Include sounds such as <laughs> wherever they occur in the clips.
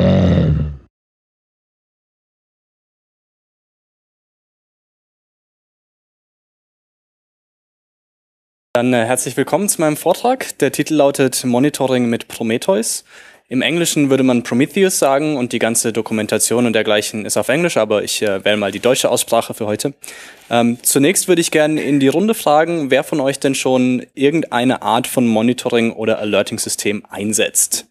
Dann äh, herzlich willkommen zu meinem Vortrag. Der Titel lautet Monitoring mit Prometheus. Im Englischen würde man Prometheus sagen und die ganze Dokumentation und dergleichen ist auf Englisch, aber ich äh, wähle mal die deutsche Aussprache für heute. Ähm, zunächst würde ich gerne in die Runde fragen, wer von euch denn schon irgendeine Art von Monitoring oder Alerting-System einsetzt.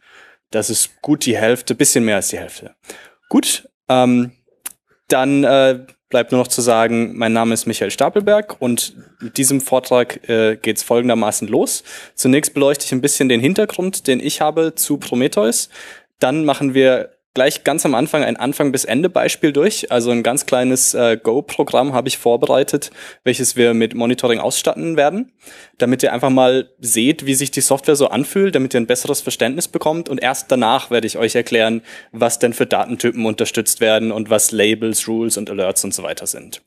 Das ist gut die Hälfte, bisschen mehr als die Hälfte. Gut, ähm, dann äh, bleibt nur noch zu sagen, mein Name ist Michael Stapelberg und mit diesem Vortrag äh, geht es folgendermaßen los. Zunächst beleuchte ich ein bisschen den Hintergrund, den ich habe zu Prometheus. Dann machen wir gleich ganz am Anfang ein Anfang bis Ende Beispiel durch. Also ein ganz kleines äh, Go-Programm habe ich vorbereitet, welches wir mit Monitoring ausstatten werden, damit ihr einfach mal seht, wie sich die Software so anfühlt, damit ihr ein besseres Verständnis bekommt. Und erst danach werde ich euch erklären, was denn für Datentypen unterstützt werden und was Labels, Rules und Alerts und so weiter sind.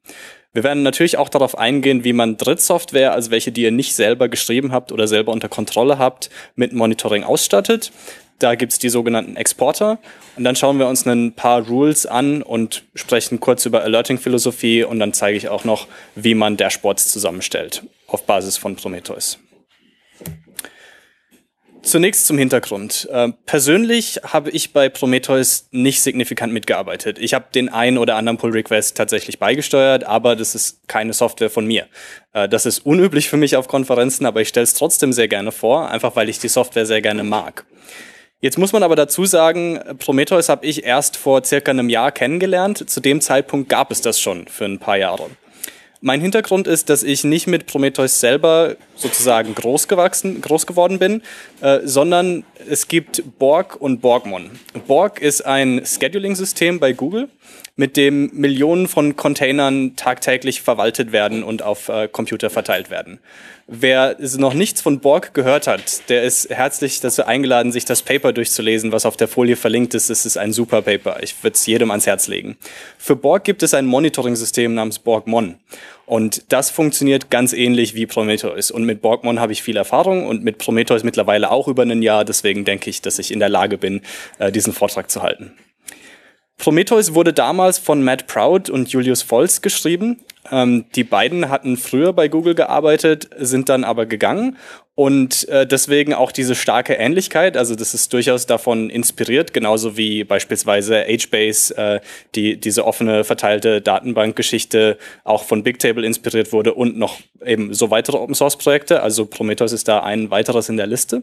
Wir werden natürlich auch darauf eingehen, wie man Drittsoftware, also welche, die ihr nicht selber geschrieben habt oder selber unter Kontrolle habt, mit Monitoring ausstattet. Da gibt's die sogenannten Exporter. Und dann schauen wir uns ein paar Rules an und sprechen kurz über Alerting-Philosophie. Und dann zeige ich auch noch, wie man Dashboards zusammenstellt auf Basis von Prometheus. Zunächst zum Hintergrund. Äh, persönlich habe ich bei Prometheus nicht signifikant mitgearbeitet. Ich habe den einen oder anderen Pull-Request tatsächlich beigesteuert, aber das ist keine Software von mir. Äh, das ist unüblich für mich auf Konferenzen, aber ich stelle es trotzdem sehr gerne vor, einfach weil ich die Software sehr gerne mag. Jetzt muss man aber dazu sagen, Prometheus habe ich erst vor circa einem Jahr kennengelernt. Zu dem Zeitpunkt gab es das schon für ein paar Jahre. Mein Hintergrund ist, dass ich nicht mit Prometheus selber sozusagen groß, gewachsen, groß geworden bin, äh, sondern es gibt Borg und Borgmon. Borg ist ein Scheduling-System bei Google, mit dem Millionen von Containern tagtäglich verwaltet werden und auf äh, Computer verteilt werden. Wer noch nichts von Borg gehört hat, der ist herzlich dazu eingeladen, sich das Paper durchzulesen, was auf der Folie verlinkt ist. Es ist ein super Paper. Ich würde es jedem ans Herz legen. Für Borg gibt es ein Monitoring-System namens BorgMon. Und das funktioniert ganz ähnlich wie Prometheus. Und mit Borgmon habe ich viel Erfahrung und mit Prometheus mittlerweile auch über ein Jahr. Deswegen denke ich, dass ich in der Lage bin, äh, diesen Vortrag zu halten. Prometheus wurde damals von Matt Proud und Julius Volz geschrieben. Ähm, die beiden hatten früher bei Google gearbeitet, sind dann aber gegangen und äh, deswegen auch diese starke Ähnlichkeit. Also das ist durchaus davon inspiriert, genauso wie beispielsweise HBase, äh, die diese offene verteilte Datenbankgeschichte auch von Bigtable inspiriert wurde und noch eben so weitere Open Source Projekte. Also Prometheus ist da ein weiteres in der Liste.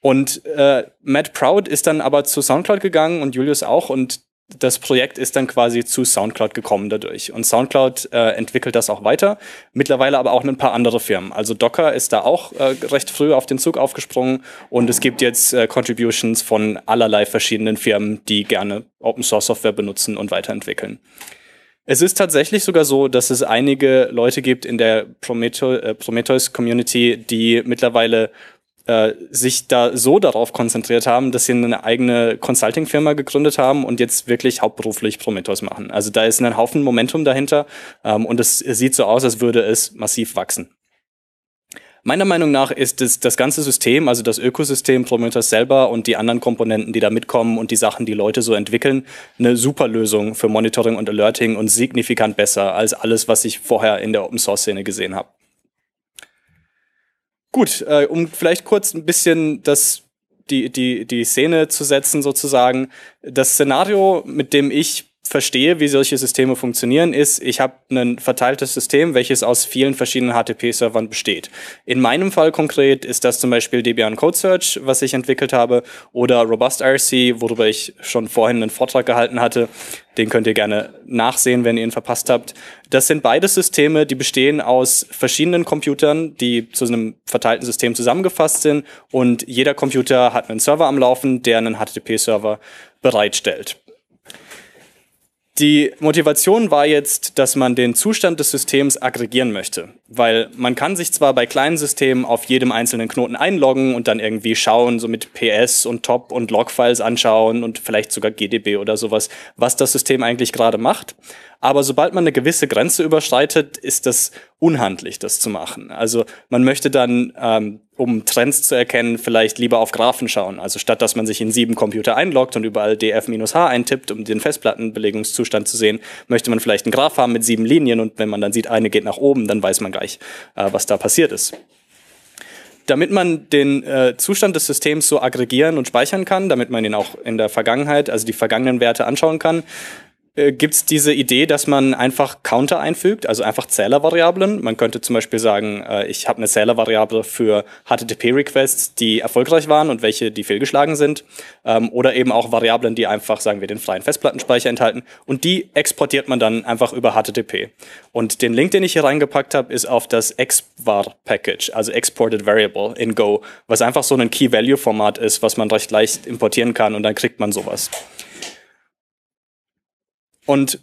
Und äh, Matt Proud ist dann aber zu SoundCloud gegangen und Julius auch und das Projekt ist dann quasi zu SoundCloud gekommen dadurch. Und SoundCloud äh, entwickelt das auch weiter. Mittlerweile aber auch ein paar andere Firmen. Also Docker ist da auch äh, recht früh auf den Zug aufgesprungen und es gibt jetzt äh, Contributions von allerlei verschiedenen Firmen, die gerne Open Source Software benutzen und weiterentwickeln. Es ist tatsächlich sogar so, dass es einige Leute gibt in der Prometheus äh, Community, die mittlerweile äh, sich da so darauf konzentriert haben, dass sie eine eigene Consulting-Firma gegründet haben und jetzt wirklich hauptberuflich Prometheus machen. Also da ist ein Haufen Momentum dahinter ähm, und es sieht so aus, als würde es massiv wachsen. Meiner Meinung nach ist es das ganze System, also das Ökosystem Prometheus selber und die anderen Komponenten, die da mitkommen und die Sachen, die Leute so entwickeln, eine super Lösung für Monitoring und Alerting und signifikant besser als alles, was ich vorher in der Open Source Szene gesehen habe. Gut, äh, um vielleicht kurz ein bisschen das die, die, die Szene zu setzen, sozusagen. Das Szenario, mit dem ich verstehe, wie solche Systeme funktionieren, ist, ich habe ein verteiltes System, welches aus vielen verschiedenen HTTP-Servern besteht. In meinem Fall konkret ist das zum Beispiel Debian Code Search, was ich entwickelt habe, oder Robust IRC, worüber ich schon vorhin einen Vortrag gehalten hatte. Den könnt ihr gerne nachsehen, wenn ihr ihn verpasst habt. Das sind beide Systeme, die bestehen aus verschiedenen Computern, die zu einem verteilten System zusammengefasst sind und jeder Computer hat einen Server am Laufen, der einen HTTP-Server bereitstellt. Die Motivation war jetzt, dass man den Zustand des Systems aggregieren möchte, weil man kann sich zwar bei kleinen Systemen auf jedem einzelnen Knoten einloggen und dann irgendwie schauen, so mit PS und Top und Logfiles anschauen und vielleicht sogar GDB oder sowas, was das System eigentlich gerade macht. Aber sobald man eine gewisse Grenze überschreitet, ist das unhandlich, das zu machen. Also man möchte dann ähm, um Trends zu erkennen, vielleicht lieber auf Graphen schauen. Also statt dass man sich in sieben Computer einloggt und überall DF-H eintippt, um den Festplattenbelegungszustand zu sehen, möchte man vielleicht einen Graph haben mit sieben Linien und wenn man dann sieht, eine geht nach oben, dann weiß man gleich, äh, was da passiert ist damit man den äh, Zustand des Systems so aggregieren und speichern kann, damit man ihn auch in der Vergangenheit, also die vergangenen Werte anschauen kann, äh, gibt es diese Idee, dass man einfach Counter einfügt, also einfach Zählervariablen. Man könnte zum Beispiel sagen, äh, ich habe eine Zählervariable für HTTP-Requests, die erfolgreich waren und welche, die fehlgeschlagen sind. Ähm, oder eben auch Variablen, die einfach, sagen wir, den freien Festplattenspeicher enthalten. Und die exportiert man dann einfach über HTTP. Und den Link, den ich hier reingepackt habe, ist auf das XVAR-Package, also Exported Variable in Go, was einfach so ein Key-Value-Format ist, was man recht leicht importieren kann und dann kriegt man sowas. Und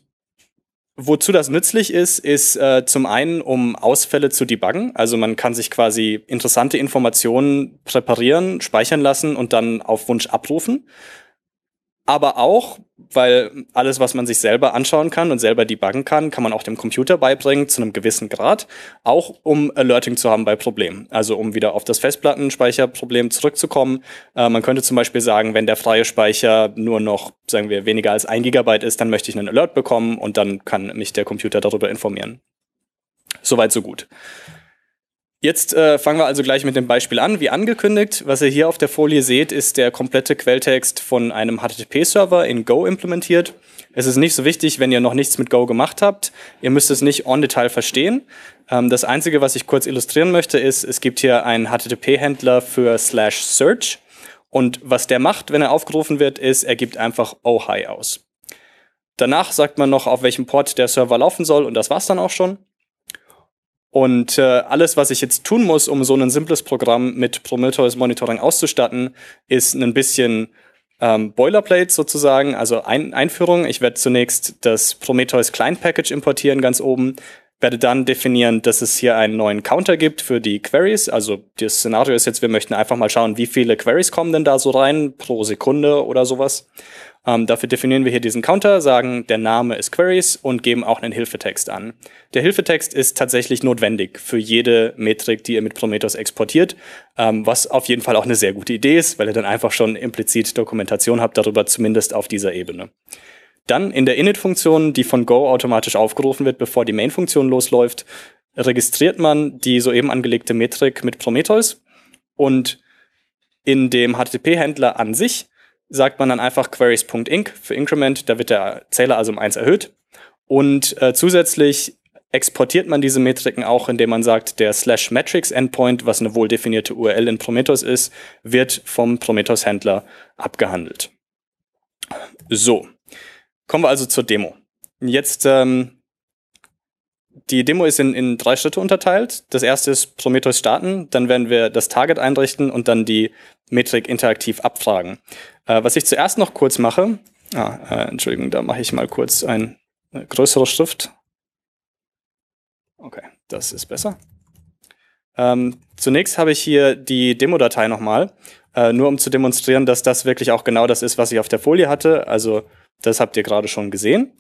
wozu das nützlich ist, ist äh, zum einen, um Ausfälle zu debuggen. Also man kann sich quasi interessante Informationen präparieren, speichern lassen und dann auf Wunsch abrufen aber auch, weil alles, was man sich selber anschauen kann und selber debuggen kann, kann man auch dem Computer beibringen, zu einem gewissen Grad, auch um Alerting zu haben bei Problemen. Also um wieder auf das Festplattenspeicherproblem zurückzukommen. Äh, man könnte zum Beispiel sagen, wenn der freie Speicher nur noch, sagen wir, weniger als ein Gigabyte ist, dann möchte ich einen Alert bekommen und dann kann mich der Computer darüber informieren. Soweit, so gut. Jetzt äh, fangen wir also gleich mit dem Beispiel an. Wie angekündigt, was ihr hier auf der Folie seht, ist der komplette Quelltext von einem HTTP-Server in Go implementiert. Es ist nicht so wichtig, wenn ihr noch nichts mit Go gemacht habt. Ihr müsst es nicht on Detail verstehen. Ähm, das Einzige, was ich kurz illustrieren möchte, ist, es gibt hier einen HTTP-Händler für slash search. Und was der macht, wenn er aufgerufen wird, ist, er gibt einfach oh hi aus. Danach sagt man noch, auf welchem Port der Server laufen soll und das war's dann auch schon. Und äh, alles, was ich jetzt tun muss, um so ein simples Programm mit Prometheus Monitoring auszustatten, ist ein bisschen ähm, Boilerplate sozusagen, also ein Einführung. Ich werde zunächst das Prometheus Client Package importieren ganz oben, werde dann definieren, dass es hier einen neuen Counter gibt für die Queries. Also das Szenario ist jetzt, wir möchten einfach mal schauen, wie viele Queries kommen denn da so rein pro Sekunde oder sowas. Ähm, dafür definieren wir hier diesen Counter, sagen, der Name ist Queries und geben auch einen Hilfetext an. Der Hilfetext ist tatsächlich notwendig für jede Metrik, die ihr mit Prometheus exportiert, ähm, was auf jeden Fall auch eine sehr gute Idee ist, weil ihr dann einfach schon implizit Dokumentation habt darüber, zumindest auf dieser Ebene. Dann in der Init-Funktion, die von Go automatisch aufgerufen wird, bevor die Main-Funktion losläuft, registriert man die soeben angelegte Metrik mit Prometheus und in dem HTTP-Händler an sich sagt man dann einfach queries.inc für Increment, da wird der Zähler also um eins erhöht. Und äh, zusätzlich exportiert man diese Metriken auch, indem man sagt, der slash metrics Endpoint, was eine wohldefinierte URL in Prometheus ist, wird vom Prometheus-Händler abgehandelt. So, kommen wir also zur Demo. Jetzt, ähm, die Demo ist in, in drei Schritte unterteilt. Das erste ist Prometheus starten, dann werden wir das Target einrichten und dann die Metrik interaktiv abfragen. Äh, was ich zuerst noch kurz mache, ah, äh, Entschuldigung, da mache ich mal kurz ein, eine größere Schrift. Okay, das ist besser. Ähm, zunächst habe ich hier die Demo-Datei nochmal, äh, nur um zu demonstrieren, dass das wirklich auch genau das ist, was ich auf der Folie hatte. Also das habt ihr gerade schon gesehen.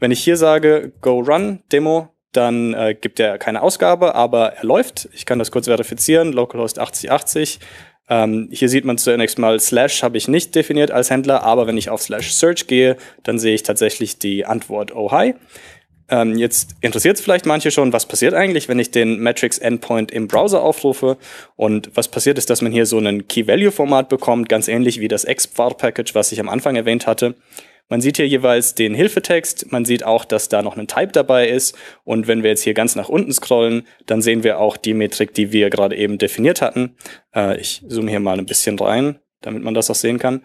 Wenn ich hier sage Go Run Demo, dann äh, gibt er keine Ausgabe, aber er läuft. Ich kann das kurz verifizieren. Localhost 8080 ähm, hier sieht man zunächst mal Slash habe ich nicht definiert als Händler, aber wenn ich auf Slash Search gehe, dann sehe ich tatsächlich die Antwort Oh hi. Ähm, jetzt interessiert es vielleicht manche schon, was passiert eigentlich, wenn ich den Matrix Endpoint im Browser aufrufe. Und was passiert ist, dass man hier so einen Key-Value-Format bekommt, ganz ähnlich wie das XVAR-Package, was ich am Anfang erwähnt hatte. Man sieht hier jeweils den Hilfetext, man sieht auch, dass da noch ein Type dabei ist und wenn wir jetzt hier ganz nach unten scrollen, dann sehen wir auch die Metrik, die wir gerade eben definiert hatten. Äh, ich zoome hier mal ein bisschen rein, damit man das auch sehen kann.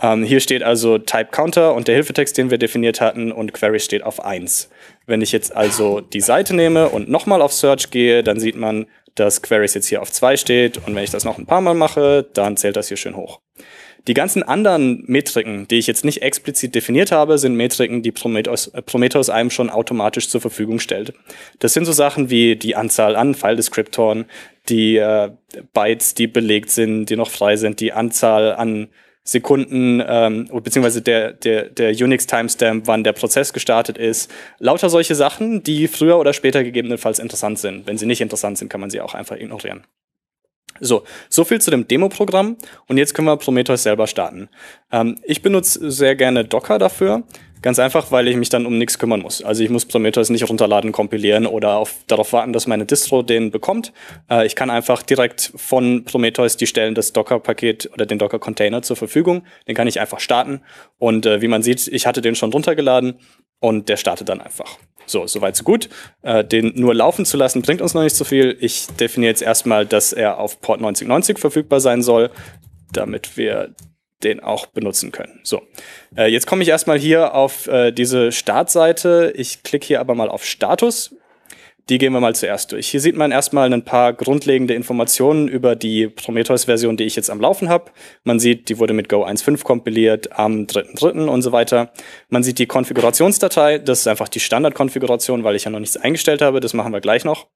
Ähm, hier steht also Type Counter und der Hilfetext, den wir definiert hatten, und Query steht auf 1. Wenn ich jetzt also die Seite nehme und nochmal auf Search gehe, dann sieht man, dass Queries jetzt hier auf 2 steht und wenn ich das noch ein paar Mal mache, dann zählt das hier schön hoch. Die ganzen anderen Metriken, die ich jetzt nicht explizit definiert habe, sind Metriken, die Prometheus, äh, Prometheus einem schon automatisch zur Verfügung stellt. Das sind so Sachen wie die Anzahl an file descriptoren die äh, Bytes, die belegt sind, die noch frei sind, die Anzahl an Sekunden, ähm, beziehungsweise der, der, der Unix-Timestamp, wann der Prozess gestartet ist. Lauter solche Sachen, die früher oder später gegebenenfalls interessant sind. Wenn sie nicht interessant sind, kann man sie auch einfach ignorieren. So, so viel zu dem Demo-Programm und jetzt können wir Prometheus selber starten. Ähm, ich benutze sehr gerne Docker dafür. Ganz einfach, weil ich mich dann um nichts kümmern muss. Also ich muss Prometheus nicht runterladen, kompilieren oder auf, darauf warten, dass meine Distro den bekommt. Äh, ich kann einfach direkt von Prometheus die stellen das Docker-Paket oder den Docker-Container zur Verfügung. Den kann ich einfach starten. Und äh, wie man sieht, ich hatte den schon runtergeladen und der startet dann einfach. So, soweit so gut. Äh, den nur laufen zu lassen bringt uns noch nicht so viel. Ich definiere jetzt erstmal, dass er auf Port 9090 verfügbar sein soll, damit wir den auch benutzen können. So, äh, jetzt komme ich erstmal hier auf äh, diese Startseite. Ich klicke hier aber mal auf Status. Die gehen wir mal zuerst durch. Hier sieht man erstmal ein paar grundlegende Informationen über die Prometheus-Version, die ich jetzt am Laufen habe. Man sieht, die wurde mit Go 1.5 kompiliert am 3.3. und so weiter. Man sieht die Konfigurationsdatei, das ist einfach die Standardkonfiguration, weil ich ja noch nichts eingestellt habe, das machen wir gleich noch.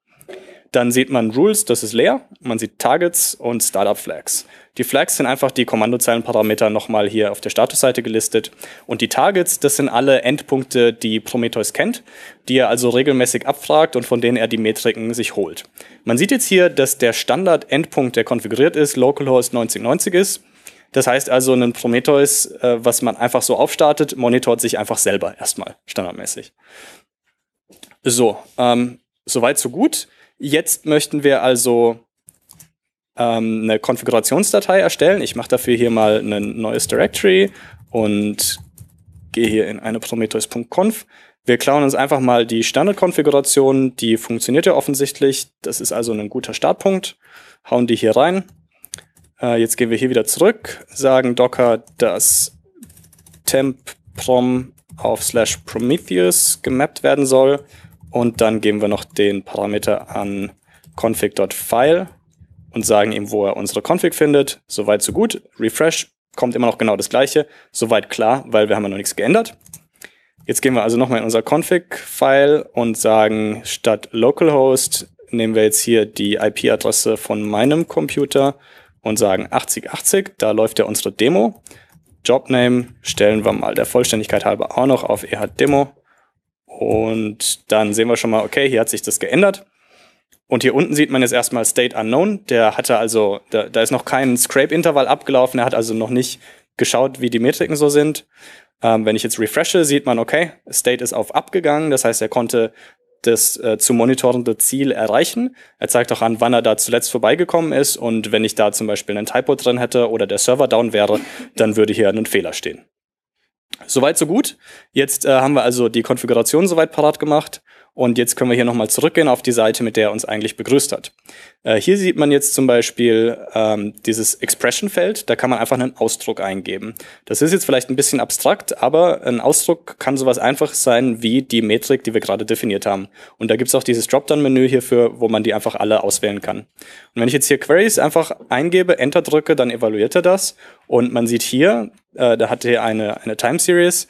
Dann sieht man Rules, das ist leer. Man sieht Targets und Startup Flags. Die Flags sind einfach die Kommandozeilenparameter nochmal hier auf der Statusseite gelistet. Und die Targets, das sind alle Endpunkte, die Prometheus kennt, die er also regelmäßig abfragt und von denen er die Metriken sich holt. Man sieht jetzt hier, dass der Standard-Endpunkt, der konfiguriert ist, localhost 9090 ist. Das heißt also, ein Prometheus, äh, was man einfach so aufstartet, monitort sich einfach selber erstmal standardmäßig. So, ähm, soweit so gut. Jetzt möchten wir also ähm, eine Konfigurationsdatei erstellen. Ich mache dafür hier mal ein neues Directory und gehe hier in eine prometheus.conf. Wir klauen uns einfach mal die Standardkonfiguration, die funktioniert ja offensichtlich. Das ist also ein guter Startpunkt. Hauen die hier rein. Äh, jetzt gehen wir hier wieder zurück, sagen Docker, dass temp prom auf slash prometheus gemappt werden soll. Und dann geben wir noch den Parameter an config.file und sagen ihm, wo er unsere Config findet. Soweit, so gut. Refresh kommt immer noch genau das gleiche. Soweit klar, weil wir haben ja noch nichts geändert. Jetzt gehen wir also nochmal in unser Config-File und sagen, statt localhost nehmen wir jetzt hier die IP-Adresse von meinem Computer und sagen 8080, da läuft ja unsere Demo. Jobname stellen wir mal der Vollständigkeit halber auch noch auf ehdemo und dann sehen wir schon mal, okay, hier hat sich das geändert. Und hier unten sieht man jetzt erstmal State Unknown. Der hatte also, da, da ist noch kein Scrape-Intervall abgelaufen. Er hat also noch nicht geschaut, wie die Metriken so sind. Ähm, wenn ich jetzt refreshe, sieht man, okay, State ist auf abgegangen. Das heißt, er konnte das äh, zu monitorende Ziel erreichen. Er zeigt auch an, wann er da zuletzt vorbeigekommen ist. Und wenn ich da zum Beispiel einen Typo drin hätte oder der Server down wäre, dann würde hier ein Fehler stehen. Soweit, so gut. Jetzt äh, haben wir also die Konfiguration soweit parat gemacht. Und jetzt können wir hier nochmal zurückgehen auf die Seite, mit der er uns eigentlich begrüßt hat. Äh, hier sieht man jetzt zum Beispiel ähm, dieses Expression-Feld. Da kann man einfach einen Ausdruck eingeben. Das ist jetzt vielleicht ein bisschen abstrakt, aber ein Ausdruck kann sowas einfaches sein wie die Metrik, die wir gerade definiert haben. Und da gibt's auch dieses Dropdown-Menü hierfür, wo man die einfach alle auswählen kann. Und wenn ich jetzt hier Queries einfach eingebe, Enter drücke, dann evaluiert er das. Und man sieht hier, äh, da hat er eine, eine Time Series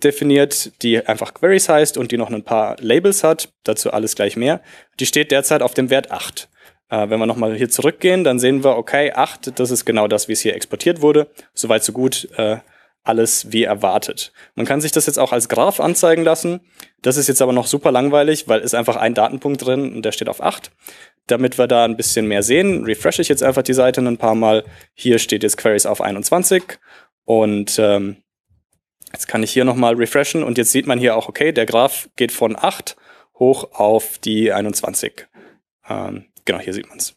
definiert, die einfach Queries heißt und die noch ein paar Labels hat, dazu alles gleich mehr. Die steht derzeit auf dem Wert 8. Äh, wenn wir nochmal hier zurückgehen, dann sehen wir, okay, 8, das ist genau das, wie es hier exportiert wurde. Soweit, so gut, äh, alles wie erwartet. Man kann sich das jetzt auch als Graph anzeigen lassen. Das ist jetzt aber noch super langweilig, weil ist einfach ein Datenpunkt drin und der steht auf 8. Damit wir da ein bisschen mehr sehen, refresh ich jetzt einfach die Seite ein paar Mal. Hier steht jetzt Queries auf 21 und ähm, Jetzt kann ich hier nochmal refreshen und jetzt sieht man hier auch, okay, der Graph geht von 8 hoch auf die 21. Ähm, genau, hier sieht man es.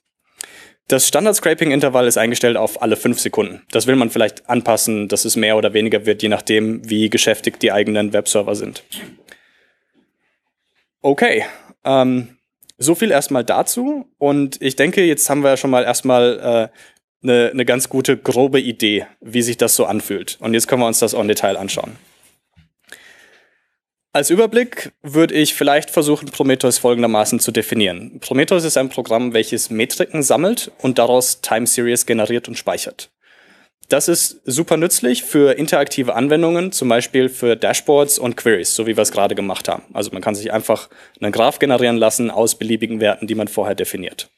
Das Standard-Scraping-Intervall ist eingestellt auf alle 5 Sekunden. Das will man vielleicht anpassen, dass es mehr oder weniger wird, je nachdem, wie geschäftig die eigenen Webserver sind. Okay, ähm, so viel erstmal dazu. Und ich denke, jetzt haben wir ja schon mal erstmal äh, eine, eine ganz gute grobe Idee, wie sich das so anfühlt. Und jetzt können wir uns das en Detail anschauen. Als Überblick würde ich vielleicht versuchen, Prometheus folgendermaßen zu definieren. Prometheus ist ein Programm, welches Metriken sammelt und daraus Time Series generiert und speichert. Das ist super nützlich für interaktive Anwendungen, zum Beispiel für Dashboards und Queries, so wie wir es gerade gemacht haben. Also man kann sich einfach einen Graph generieren lassen aus beliebigen Werten, die man vorher definiert.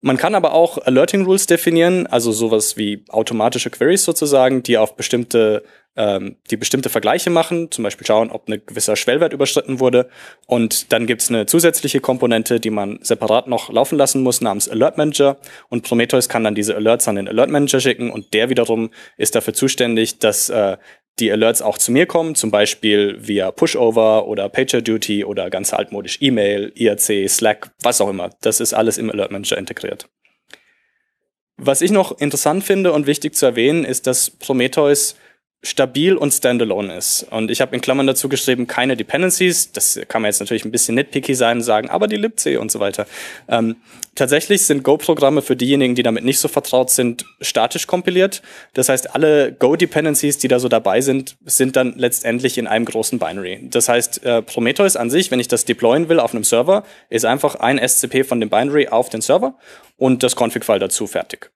Man kann aber auch Alerting Rules definieren, also sowas wie automatische Queries sozusagen, die auf bestimmte, ähm, die bestimmte Vergleiche machen, zum Beispiel schauen, ob ein gewisser Schwellwert überschritten wurde. Und dann gibt's eine zusätzliche Komponente, die man separat noch laufen lassen muss, namens Alert Manager. Und Prometheus kann dann diese Alerts an den Alert Manager schicken und der wiederum ist dafür zuständig, dass äh, die Alerts auch zu mir kommen, zum Beispiel via Pushover oder PagerDuty oder ganz altmodisch E-Mail, IRC, Slack, was auch immer. Das ist alles im Alert Manager integriert. Was ich noch interessant finde und wichtig zu erwähnen, ist, dass Prometheus stabil und standalone ist. Und ich habe in Klammern dazu geschrieben, keine Dependencies. Das kann man jetzt natürlich ein bisschen nitpicky sein und sagen, aber die libc und so weiter. Ähm, tatsächlich sind Go-Programme für diejenigen, die damit nicht so vertraut sind, statisch kompiliert. Das heißt, alle Go-Dependencies, die da so dabei sind, sind dann letztendlich in einem großen Binary. Das heißt, äh, Prometheus an sich, wenn ich das deployen will auf einem Server, ist einfach ein SCP von dem Binary auf den Server und das Config-File dazu fertig.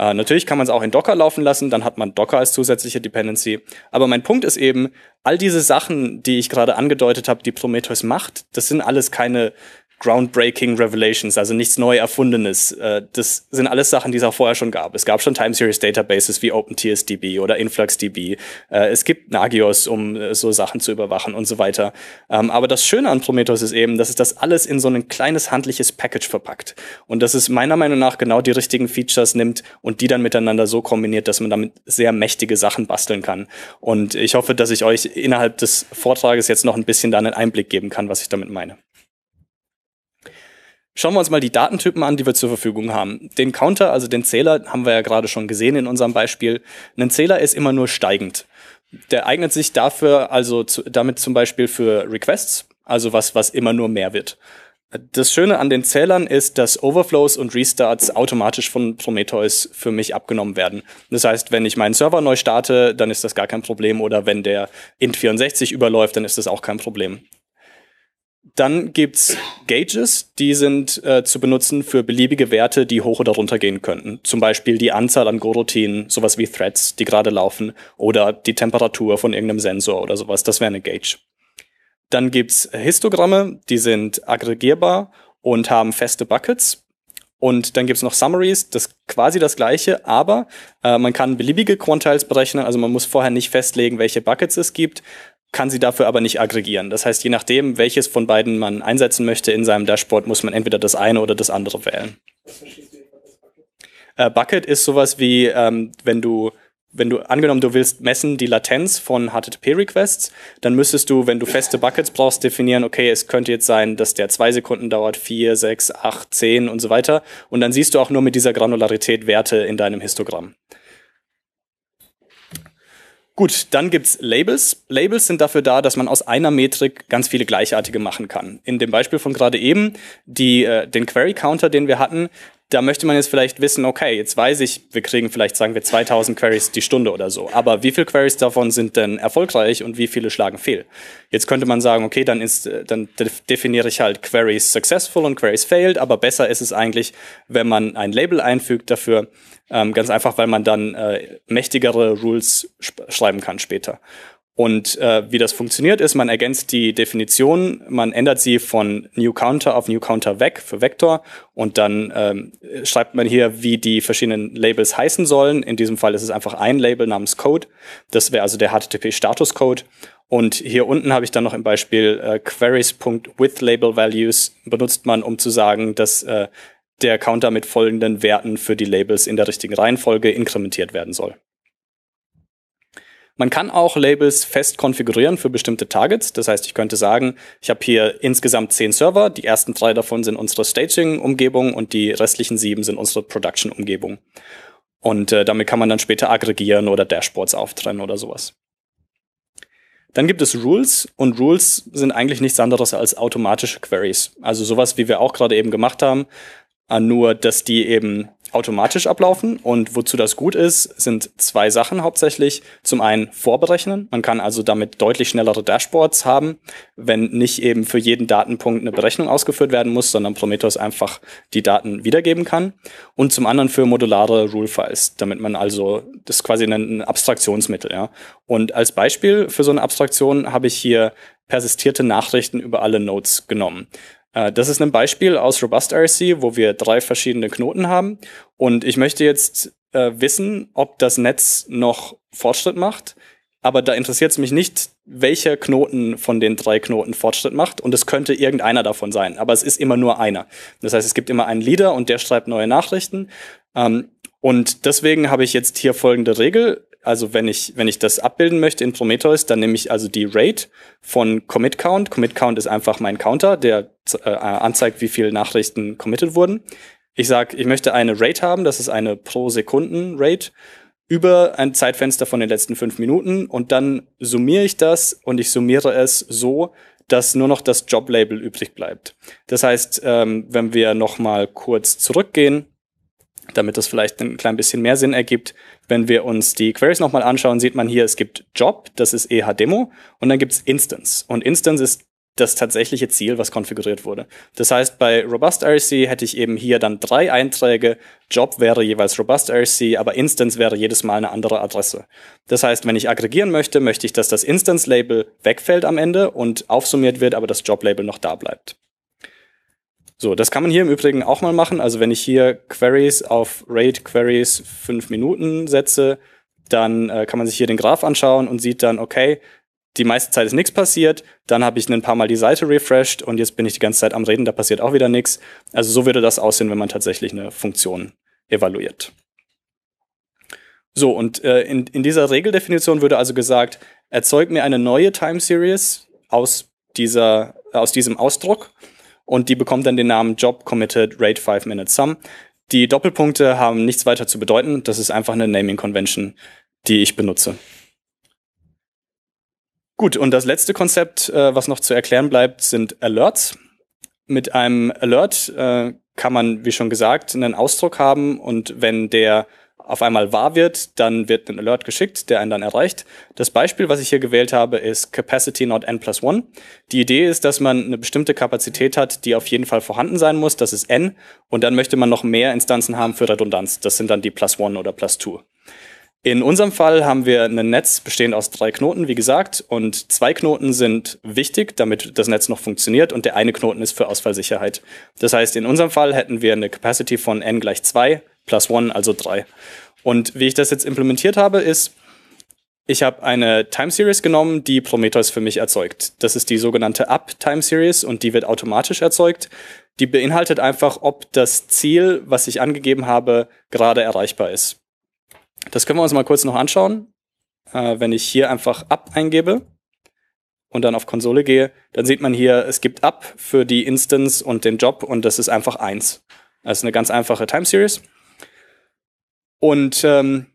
Äh, natürlich kann man es auch in Docker laufen lassen, dann hat man Docker als zusätzliche Dependency. Aber mein Punkt ist eben, all diese Sachen, die ich gerade angedeutet habe, die Prometheus macht, das sind alles keine groundbreaking Revelations, also nichts neu erfundenes. Äh, das sind alles Sachen, die es auch vorher schon gab. Es gab schon Time Series Databases wie OpenTSDB oder InfluxDB. Äh, es gibt Nagios, um äh, so Sachen zu überwachen und so weiter. Ähm, aber das Schöne an Prometheus ist eben, dass es das alles in so ein kleines handliches Package verpackt. Und dass es meiner Meinung nach genau die richtigen Features nimmt und die dann miteinander so kombiniert, dass man damit sehr mächtige Sachen basteln kann. Und ich hoffe, dass ich euch innerhalb des Vortrages jetzt noch ein bisschen da einen Einblick geben kann, was ich damit meine. Schauen wir uns mal die Datentypen an, die wir zur Verfügung haben. Den Counter, also den Zähler, haben wir ja gerade schon gesehen in unserem Beispiel. Ein Zähler ist immer nur steigend. Der eignet sich dafür, also zu, damit zum Beispiel für Requests, also was, was immer nur mehr wird. Das Schöne an den Zählern ist, dass Overflows und Restarts automatisch von Prometheus für mich abgenommen werden. Das heißt, wenn ich meinen Server neu starte, dann ist das gar kein Problem. Oder wenn der Int64 überläuft, dann ist das auch kein Problem. Dann gibt's Gauges, die sind äh, zu benutzen für beliebige Werte, die hoch oder runter gehen könnten. Zum Beispiel die Anzahl an Goroutinen, sowas wie Threads, die gerade laufen, oder die Temperatur von irgendeinem Sensor oder sowas. Das wäre eine Gauge. Dann gibt's Histogramme, die sind aggregierbar und haben feste Buckets. Und dann gibt's noch Summaries, das quasi das gleiche, aber äh, man kann beliebige Quantiles berechnen, also man muss vorher nicht festlegen, welche Buckets es gibt, kann sie dafür aber nicht aggregieren. Das heißt, je nachdem, welches von beiden man einsetzen möchte in seinem Dashboard, muss man entweder das eine oder das andere wählen. Äh, Bucket ist sowas wie, ähm, wenn du wenn du angenommen, du willst messen die Latenz von HTTP-Requests, dann müsstest du, wenn du feste Buckets brauchst, definieren, okay, es könnte jetzt sein, dass der zwei Sekunden dauert, vier, sechs, acht, zehn und so weiter. Und dann siehst du auch nur mit dieser Granularität Werte in deinem Histogramm. Gut, dann gibt's Labels. Labels sind dafür da, dass man aus einer Metrik ganz viele gleichartige machen kann. In dem Beispiel von gerade eben, die, äh, den Query Counter, den wir hatten, da möchte man jetzt vielleicht wissen, okay, jetzt weiß ich, wir kriegen vielleicht, sagen wir, 2000 Queries die Stunde oder so. Aber wie viele Queries davon sind denn erfolgreich und wie viele schlagen fehl? Jetzt könnte man sagen, okay, dann ist, äh, dann definiere ich halt Queries successful und Queries failed. Aber besser ist es eigentlich, wenn man ein Label einfügt dafür, ähm, ganz einfach, weil man dann äh, mächtigere Rules sch schreiben kann später. Und äh, wie das funktioniert ist, man ergänzt die Definition, man ändert sie von New Counter auf New Counter weg für Vektor und dann ähm, schreibt man hier, wie die verschiedenen Labels heißen sollen. In diesem Fall ist es einfach ein Label namens Code. Das wäre also der HTTP-Status-Code. Und hier unten habe ich dann noch im Beispiel äh, queries.withlabelvalues benutzt man, um zu sagen, dass äh, der Counter mit folgenden Werten für die Labels in der richtigen Reihenfolge inkrementiert werden soll. Man kann auch Labels fest konfigurieren für bestimmte Targets. Das heißt, ich könnte sagen, ich habe hier insgesamt zehn Server. Die ersten drei davon sind unsere Staging-Umgebung und die restlichen sieben sind unsere Production-Umgebung. Und äh, damit kann man dann später aggregieren oder Dashboards auftrennen oder sowas. Dann gibt es Rules und Rules sind eigentlich nichts anderes als automatische Queries. Also sowas, wie wir auch gerade eben gemacht haben. Ah, nur dass die eben automatisch ablaufen. Und wozu das gut ist, sind zwei Sachen hauptsächlich. Zum einen vorberechnen. Man kann also damit deutlich schnellere Dashboards haben, wenn nicht eben für jeden Datenpunkt eine Berechnung ausgeführt werden muss, sondern Prometheus einfach die Daten wiedergeben kann. Und zum anderen für modulare Rule-Files, damit man also, das ist quasi ein Abstraktionsmittel, ja. Und als Beispiel für so eine Abstraktion habe ich hier persistierte Nachrichten über alle Nodes genommen. Äh, das ist ein Beispiel aus RobustRC, wo wir drei verschiedene Knoten haben. Und ich möchte jetzt äh, wissen, ob das Netz noch Fortschritt macht. Aber da interessiert es mich nicht, welcher Knoten von den drei Knoten Fortschritt macht. Und es könnte irgendeiner davon sein. Aber es ist immer nur einer. Das heißt, es gibt immer einen Leader und der schreibt neue Nachrichten. Ähm, und deswegen habe ich jetzt hier folgende Regel also wenn ich, wenn ich das abbilden möchte in Prometheus, dann nehme ich also die Rate von Commit Count. Commit Count ist einfach mein Counter, der äh, anzeigt, wie viele Nachrichten committed wurden. Ich sage, ich möchte eine Rate haben, das ist eine pro Sekunden Rate über ein Zeitfenster von den letzten fünf Minuten und dann summiere ich das und ich summiere es so, dass nur noch das Job Label übrig bleibt. Das heißt, ähm, wenn wir nochmal kurz zurückgehen, damit das vielleicht ein klein bisschen mehr Sinn ergibt. Wenn wir uns die Queries nochmal anschauen, sieht man hier, es gibt Job, das ist EH-Demo, und dann gibt es Instance. Und Instance ist das tatsächliche Ziel, was konfiguriert wurde. Das heißt, bei Robust RC hätte ich eben hier dann drei Einträge. Job wäre jeweils Robust RC, aber Instance wäre jedes Mal eine andere Adresse. Das heißt, wenn ich aggregieren möchte, möchte ich, dass das Instance-Label wegfällt am Ende und aufsummiert wird, aber das Job-Label noch da bleibt. So, das kann man hier im Übrigen auch mal machen. Also wenn ich hier Queries auf Rate Queries fünf Minuten setze, dann äh, kann man sich hier den Graph anschauen und sieht dann, okay, die meiste Zeit ist nichts passiert, dann habe ich ein paar Mal die Seite refreshed und jetzt bin ich die ganze Zeit am Reden, da passiert auch wieder nichts. Also so würde das aussehen, wenn man tatsächlich eine Funktion evaluiert. So, und äh, in, in dieser Regeldefinition würde also gesagt, erzeug mir eine neue Time Series aus, dieser, aus diesem Ausdruck und die bekommt dann den Namen Job Committed Rate 5 Minute Sum. Die Doppelpunkte haben nichts weiter zu bedeuten. Das ist einfach eine Naming Convention, die ich benutze. Gut, und das letzte Konzept, äh, was noch zu erklären bleibt, sind Alerts. Mit einem Alert äh, kann man, wie schon gesagt, einen Ausdruck haben und wenn der auf einmal wahr wird, dann wird ein Alert geschickt, der einen dann erreicht. Das Beispiel, was ich hier gewählt habe, ist Capacity not n plus one. Die Idee ist, dass man eine bestimmte Kapazität hat, die auf jeden Fall vorhanden sein muss. Das ist n. Und dann möchte man noch mehr Instanzen haben für Redundanz. Das sind dann die plus one oder plus two. In unserem Fall haben wir ein Netz bestehend aus drei Knoten, wie gesagt, und zwei Knoten sind wichtig, damit das Netz noch funktioniert und der eine Knoten ist für Ausfallsicherheit. Das heißt, in unserem Fall hätten wir eine Capacity von n gleich 2 plus 1, also 3. Und wie ich das jetzt implementiert habe, ist, ich habe eine Time Series genommen, die Prometheus für mich erzeugt. Das ist die sogenannte Up Time Series und die wird automatisch erzeugt. Die beinhaltet einfach, ob das Ziel, was ich angegeben habe, gerade erreichbar ist. Das können wir uns mal kurz noch anschauen. Äh, wenn ich hier einfach ab eingebe und dann auf Konsole gehe, dann sieht man hier, es gibt ab für die Instance und den Job und das ist einfach eins. Das ist eine ganz einfache Time Series. Und ähm,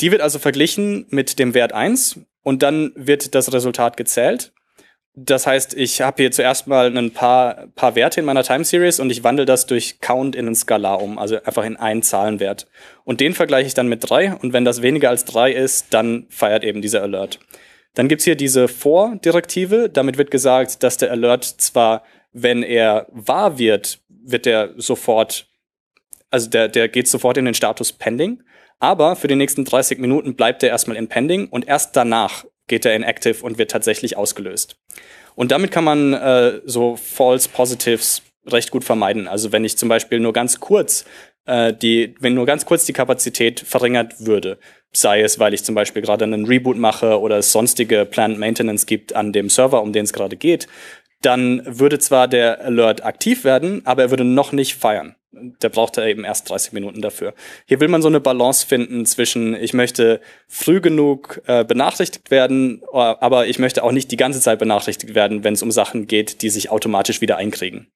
die wird also verglichen mit dem Wert eins und dann wird das Resultat gezählt das heißt, ich habe hier zuerst mal ein paar, paar Werte in meiner Time Series und ich wandle das durch Count in einen Skalar um, also einfach in einen Zahlenwert. Und den vergleiche ich dann mit drei und wenn das weniger als drei ist, dann feiert eben dieser Alert. Dann gibt's hier diese For-Direktive. Damit wird gesagt, dass der Alert zwar, wenn er wahr wird, wird der sofort, also der, der geht sofort in den Status Pending, aber für die nächsten 30 Minuten bleibt er erstmal in Pending und erst danach geht er inactive und wird tatsächlich ausgelöst. Und damit kann man äh, so False Positives recht gut vermeiden. Also wenn ich zum Beispiel nur ganz kurz äh, die, wenn nur ganz kurz die Kapazität verringert würde, sei es, weil ich zum Beispiel gerade einen Reboot mache oder es sonstige Planned Maintenance gibt an dem Server, um den es gerade geht, dann würde zwar der Alert aktiv werden, aber er würde noch nicht feiern der braucht er eben erst 30 Minuten dafür. Hier will man so eine Balance finden zwischen, ich möchte früh genug äh, benachrichtigt werden, äh, aber ich möchte auch nicht die ganze Zeit benachrichtigt werden, wenn es um Sachen geht, die sich automatisch wieder einkriegen.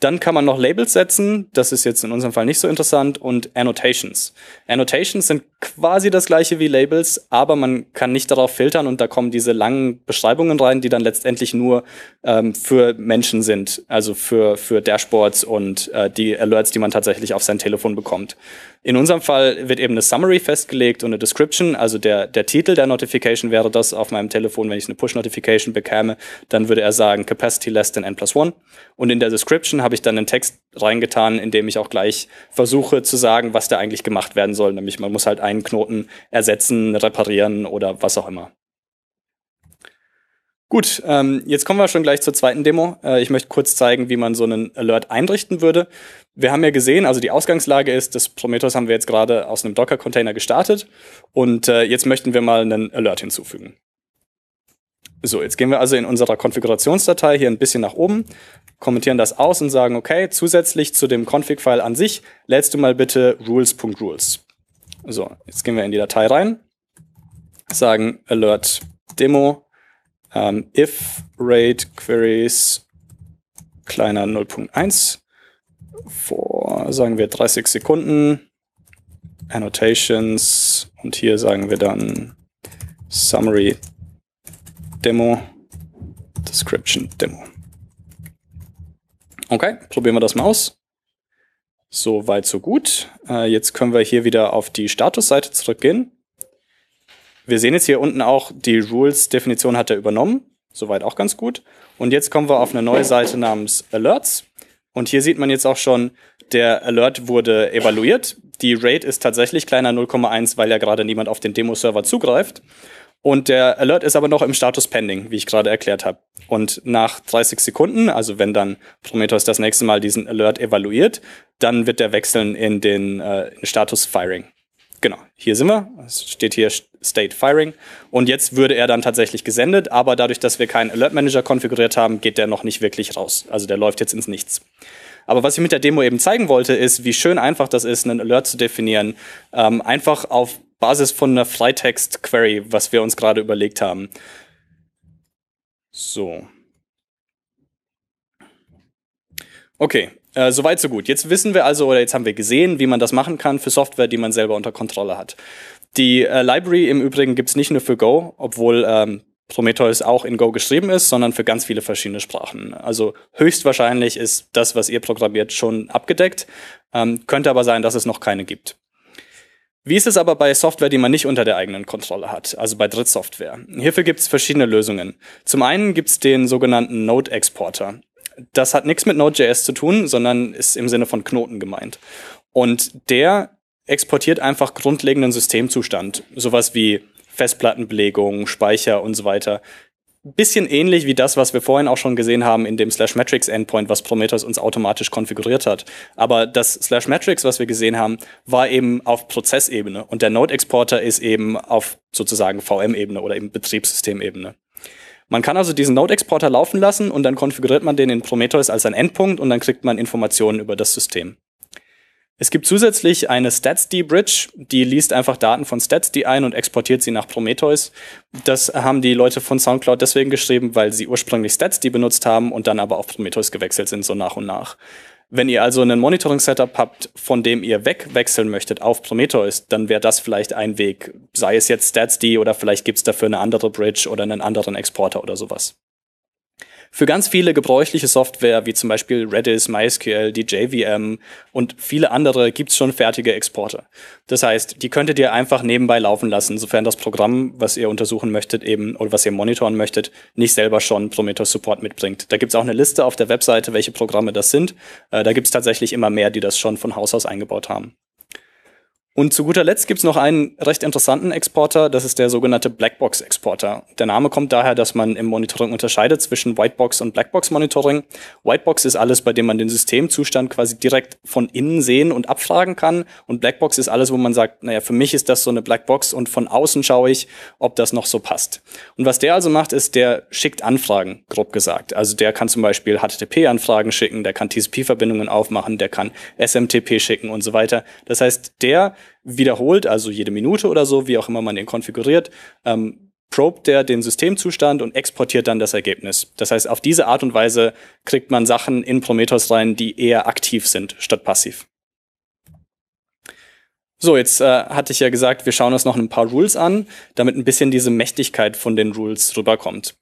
Dann kann man noch Labels setzen, das ist jetzt in unserem Fall nicht so interessant, und Annotations. Annotations sind quasi das gleiche wie Labels, aber man kann nicht darauf filtern und da kommen diese langen Beschreibungen rein, die dann letztendlich nur ähm, für Menschen sind, also für, für Dashboards und äh, die Alerts, die man tatsächlich auf sein Telefon bekommt. In unserem Fall wird eben eine Summary festgelegt und eine Description, also der, der Titel der Notification wäre das auf meinem Telefon, wenn ich eine Push-Notification bekäme, dann würde er sagen Capacity less than n plus one und in der Description habe ich dann einen Text reingetan, indem ich auch gleich versuche zu sagen, was da eigentlich gemacht werden soll. Nämlich man muss halt einen Knoten ersetzen, reparieren oder was auch immer. Gut, ähm, jetzt kommen wir schon gleich zur zweiten Demo. Äh, ich möchte kurz zeigen, wie man so einen Alert einrichten würde. Wir haben ja gesehen, also die Ausgangslage ist, das Prometheus haben wir jetzt gerade aus einem Docker-Container gestartet und äh, jetzt möchten wir mal einen Alert hinzufügen. So, jetzt gehen wir also in unserer Konfigurationsdatei hier ein bisschen nach oben, kommentieren das aus und sagen, okay, zusätzlich zu dem Config-File an sich lädst du mal bitte rules.rules. So, jetzt gehen wir in die Datei rein, sagen alert demo ähm, if rate queries kleiner 0.1 vor, sagen wir 30 Sekunden, annotations und hier sagen wir dann summary Demo, Description Demo. Okay, probieren wir das mal aus. So weit, so gut. Äh, jetzt können wir hier wieder auf die Statusseite zurückgehen. Wir sehen jetzt hier unten auch, die Rules-Definition hat er übernommen. Soweit auch ganz gut. Und jetzt kommen wir auf eine neue Seite namens Alerts. Und hier sieht man jetzt auch schon, der Alert wurde evaluiert. Die Rate ist tatsächlich kleiner 0,1, weil ja gerade niemand auf den Demo-Server zugreift. Und der Alert ist aber noch im Status Pending, wie ich gerade erklärt habe. Und nach 30 Sekunden, also wenn dann Prometheus das nächste Mal diesen Alert evaluiert, dann wird der wechseln in den äh, in Status Firing. Genau, hier sind wir. Es steht hier State Firing. Und jetzt würde er dann tatsächlich gesendet, aber dadurch, dass wir keinen Alert Manager konfiguriert haben, geht der noch nicht wirklich raus. Also der läuft jetzt ins Nichts. Aber was ich mit der Demo eben zeigen wollte, ist, wie schön einfach das ist, einen Alert zu definieren. Ähm, einfach auf Basis von einer Freitext-Query, was wir uns gerade überlegt haben. So. Okay, äh, soweit, so gut. Jetzt wissen wir also, oder jetzt haben wir gesehen, wie man das machen kann für Software, die man selber unter Kontrolle hat. Die äh, Library im Übrigen gibt's nicht nur für Go, obwohl ähm, Prometheus auch in Go geschrieben ist, sondern für ganz viele verschiedene Sprachen. Also höchstwahrscheinlich ist das, was ihr programmiert, schon abgedeckt. Ähm, könnte aber sein, dass es noch keine gibt. Wie ist es aber bei Software, die man nicht unter der eigenen Kontrolle hat, also bei Drittsoftware? Hierfür gibt es verschiedene Lösungen. Zum einen gibt es den sogenannten Node-Exporter. Das hat nichts mit Node.js zu tun, sondern ist im Sinne von Knoten gemeint. Und der exportiert einfach grundlegenden Systemzustand, sowas wie Festplattenbelegung, Speicher und so weiter. Bisschen ähnlich wie das, was wir vorhin auch schon gesehen haben in dem Slash Matrix Endpoint, was Prometheus uns automatisch konfiguriert hat. Aber das Slash Matrix, was wir gesehen haben, war eben auf Prozessebene und der Node Exporter ist eben auf sozusagen VM-Ebene oder eben Betriebssystemebene. Man kann also diesen Node-Exporter laufen lassen und dann konfiguriert man den in Prometheus als ein Endpunkt und dann kriegt man Informationen über das System. Es gibt zusätzlich eine StatsD-Bridge, die liest einfach Daten von StatsD ein und exportiert sie nach Prometheus. Das haben die Leute von SoundCloud deswegen geschrieben, weil sie ursprünglich StatsD benutzt haben und dann aber auf Prometheus gewechselt sind, so nach und nach. Wenn ihr also einen Monitoring-Setup habt, von dem ihr wegwechseln möchtet auf Prometheus, dann wäre das vielleicht ein Weg, sei es jetzt StatsD oder vielleicht gibt's dafür eine andere Bridge oder einen anderen Exporter oder sowas. Für ganz viele gebräuchliche Software, wie zum Beispiel Redis, MySQL, die JVM und viele andere, gibt's schon fertige Exporte. Das heißt, die könntet ihr einfach nebenbei laufen lassen, sofern das Programm, was ihr untersuchen möchtet eben oder was ihr monitoren möchtet, nicht selber schon Prometheus Support mitbringt. Da gibt's auch eine Liste auf der Webseite, welche Programme das sind. Äh, da gibt's tatsächlich immer mehr, die das schon von Haus aus eingebaut haben. Und zu guter Letzt gibt es noch einen recht interessanten Exporter, das ist der sogenannte Blackbox-Exporter. Der Name kommt daher, dass man im Monitoring unterscheidet zwischen Whitebox und Blackbox-Monitoring. Whitebox ist alles, bei dem man den Systemzustand quasi direkt von innen sehen und abfragen kann. Und Blackbox ist alles, wo man sagt, naja, für mich ist das so eine Blackbox und von außen schaue ich, ob das noch so passt. Und was der also macht, ist, der schickt Anfragen, grob gesagt. Also der kann zum Beispiel HTTP-Anfragen schicken, der kann TCP-Verbindungen aufmachen, der kann SMTP schicken und so weiter. Das heißt, der wiederholt, also jede Minute oder so, wie auch immer man den konfiguriert, ähm, probt der den Systemzustand und exportiert dann das Ergebnis. Das heißt, auf diese Art und Weise kriegt man Sachen in Prometheus rein, die eher aktiv sind statt passiv. So, jetzt äh, hatte ich ja gesagt, wir schauen uns noch ein paar Rules an, damit ein bisschen diese Mächtigkeit von den Rules rüberkommt.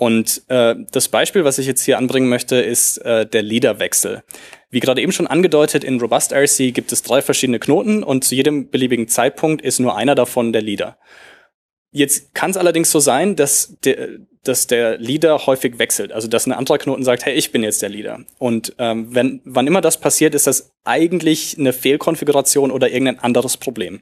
Und äh, das Beispiel, was ich jetzt hier anbringen möchte, ist äh, der Leaderwechsel. Wie gerade eben schon angedeutet, in RobustRC gibt es drei verschiedene Knoten und zu jedem beliebigen Zeitpunkt ist nur einer davon der Leader. Jetzt kann es allerdings so sein, dass der, dass der Leader häufig wechselt. Also dass ein anderer Knoten sagt, hey, ich bin jetzt der Leader. Und ähm, wenn, wann immer das passiert, ist das eigentlich eine Fehlkonfiguration oder irgendein anderes Problem.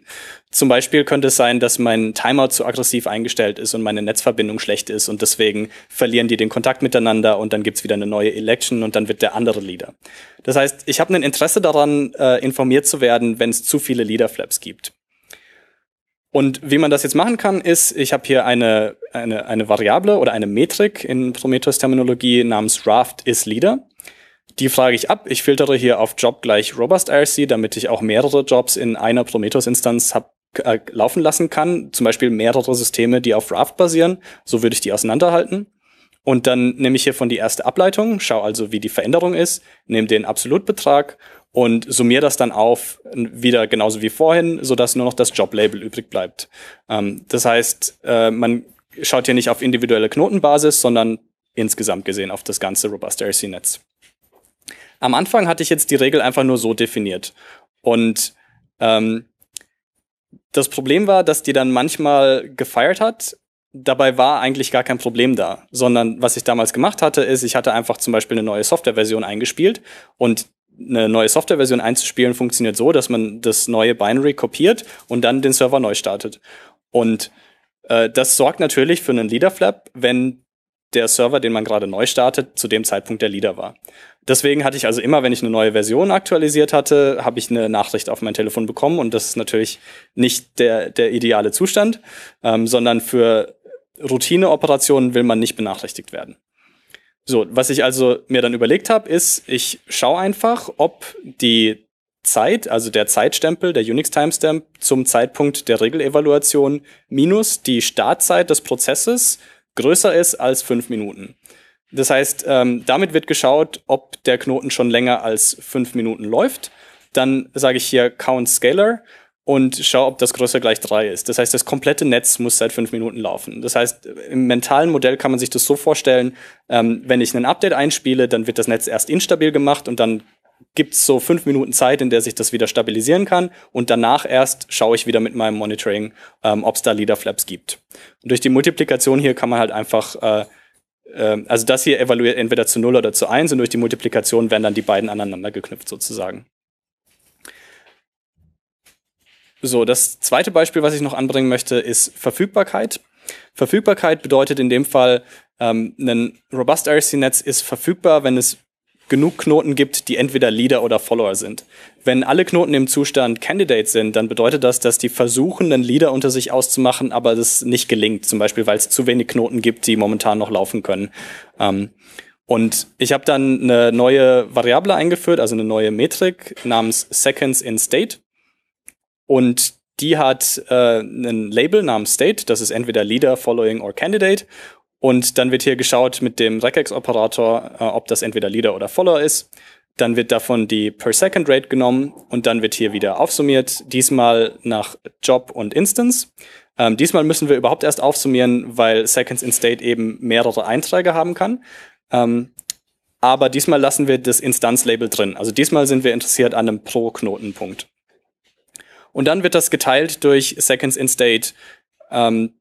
Zum Beispiel könnte es sein, dass mein Timer zu aggressiv eingestellt ist und meine Netzverbindung schlecht ist und deswegen verlieren die den Kontakt miteinander und dann gibt's wieder eine neue Election und dann wird der andere Leader. Das heißt, ich habe ein Interesse daran, äh, informiert zu werden, wenn es zu viele Leader-Flaps gibt. Und wie man das jetzt machen kann, ist, ich habe hier eine, eine, eine Variable oder eine Metrik in Prometheus-Terminologie namens Raft is Leader. Die frage ich ab. Ich filtere hier auf Job gleich Robust IRC, damit ich auch mehrere Jobs in einer Prometheus-Instanz äh, laufen lassen kann. Zum Beispiel mehrere Systeme, die auf Raft basieren. So würde ich die auseinanderhalten. Und dann nehme ich hier von die erste Ableitung, schaue also, wie die Veränderung ist, nehme den Absolutbetrag und summiere das dann auf wieder genauso wie vorhin, sodass nur noch das Job-Label übrig bleibt. Ähm, das heißt, äh, man schaut hier nicht auf individuelle Knotenbasis, sondern insgesamt gesehen auf das ganze Robust RC-Netz. Am Anfang hatte ich jetzt die Regel einfach nur so definiert. Und ähm, das Problem war, dass die dann manchmal gefeiert hat. Dabei war eigentlich gar kein Problem da, sondern was ich damals gemacht hatte, ist, ich hatte einfach zum Beispiel eine neue Softwareversion eingespielt und eine neue Softwareversion einzuspielen funktioniert so, dass man das neue Binary kopiert und dann den Server neu startet. Und äh, das sorgt natürlich für einen Leaderflap, wenn der Server, den man gerade neu startet, zu dem Zeitpunkt der Leader war. Deswegen hatte ich also immer, wenn ich eine neue Version aktualisiert hatte, habe ich eine Nachricht auf mein Telefon bekommen und das ist natürlich nicht der, der ideale Zustand, ähm, sondern für Routineoperationen will man nicht benachrichtigt werden. So, was ich also mir dann überlegt habe, ist, ich schaue einfach, ob die Zeit, also der Zeitstempel, der Unix-Timestamp zum Zeitpunkt der Regelevaluation minus die Startzeit des Prozesses größer ist als fünf Minuten. Das heißt, ähm, damit wird geschaut, ob der Knoten schon länger als fünf Minuten läuft. Dann sage ich hier Count Scalar und schau, ob das größer gleich drei ist. Das heißt, das komplette Netz muss seit fünf Minuten laufen. Das heißt, im mentalen Modell kann man sich das so vorstellen, ähm, wenn ich ein Update einspiele, dann wird das Netz erst instabil gemacht und dann gibt es so fünf Minuten Zeit, in der sich das wieder stabilisieren kann. Und danach erst schaue ich wieder mit meinem Monitoring, ähm, ob es da Leaderflaps gibt. Und durch die Multiplikation hier kann man halt einfach, äh, äh, also das hier evaluiert entweder zu 0 oder zu 1 und durch die Multiplikation werden dann die beiden aneinander geknüpft sozusagen. So, das zweite Beispiel, was ich noch anbringen möchte, ist Verfügbarkeit. Verfügbarkeit bedeutet in dem Fall, ähm, ein Robust rc netz ist verfügbar, wenn es genug Knoten gibt, die entweder Leader oder Follower sind. Wenn alle Knoten im Zustand Candidate sind, dann bedeutet das, dass die versuchen, einen Leader unter sich auszumachen, aber das nicht gelingt, zum Beispiel, weil es zu wenig Knoten gibt, die momentan noch laufen können. Ähm, und ich habe dann eine neue Variable eingeführt, also eine neue Metrik namens Seconds in State. Und die hat äh, einen Label namens State, das ist entweder Leader, Following or Candidate. Und dann wird hier geschaut mit dem Regex-Operator, äh, ob das entweder Leader oder Follower ist. Dann wird davon die Per-Second-Rate genommen und dann wird hier wieder aufsummiert, diesmal nach Job und Instance. Ähm, diesmal müssen wir überhaupt erst aufsummieren, weil Seconds in State eben mehrere Einträge haben kann. Ähm, aber diesmal lassen wir das Instanz-Label drin. Also diesmal sind wir interessiert an einem Pro-Knotenpunkt. Und dann wird das geteilt durch Seconds in State ähm,